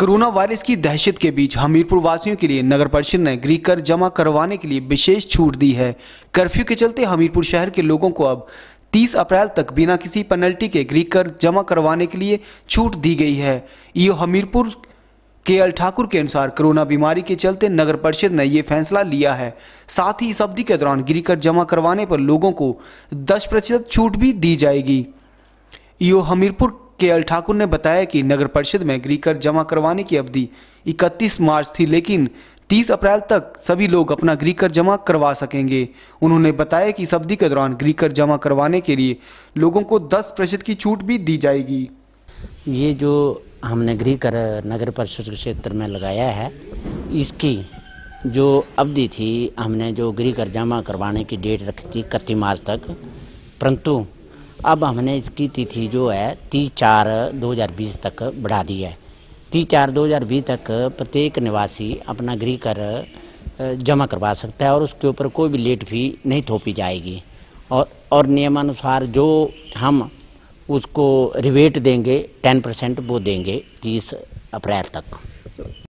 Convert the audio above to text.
corona virus की दहशत के बीच हमीरपुर वासियों के लिए नगर परिषद ने गृह कर जमा करवाने के लिए विशेष छूट दी है कर्फ्यू के चलते हमीरपुर शहर के लोगों को अब 30 अप्रैल तक बिना किसी पेनल्टी के गृह कर जमा करवाने के लिए छूट दी गई है यो हमीरपुर के एल ठाकुर के अनुसार कोरोना बीमारी के चलते नगर परिषद ने ये फैसला लिया है साथ ही इस अवधि के दौरान गृह कर जमा करवाने पर लोगों को दस प्रतिशत छूट भी दी जाएगी यो हमीरपुर के एल ठाकुर ने बताया कि नगर परिषद में गृहकर जमा करवाने की अवधि 31 मार्च थी लेकिन 30 अप्रैल तक सभी लोग अपना गृहकर जमा करवा सकेंगे उन्होंने बताया कि इस अवधि के दौरान कर जमा करवाने के लिए लोगों को 10 प्रतिशत की छूट भी दी जाएगी ये जो हमने कर नगर परिषद क्षेत्र में लगाया है इसकी जो अवधि थी हमने जो कर जमा करवाने की डेट रखी थी इकतीस मार्च तक परंतु अब हमने इसकी तिथि जो है तीस चार बीस तक बढ़ा दी है तीस चार बीस तक प्रत्येक निवासी अपना गृह कर जमा करवा सकता है और उसके ऊपर कोई भी लेट फी नहीं थोपी जाएगी और और नियमानुसार जो हम उसको रिवेट देंगे टेन परसेंट वो देंगे तीस अप्रैल तक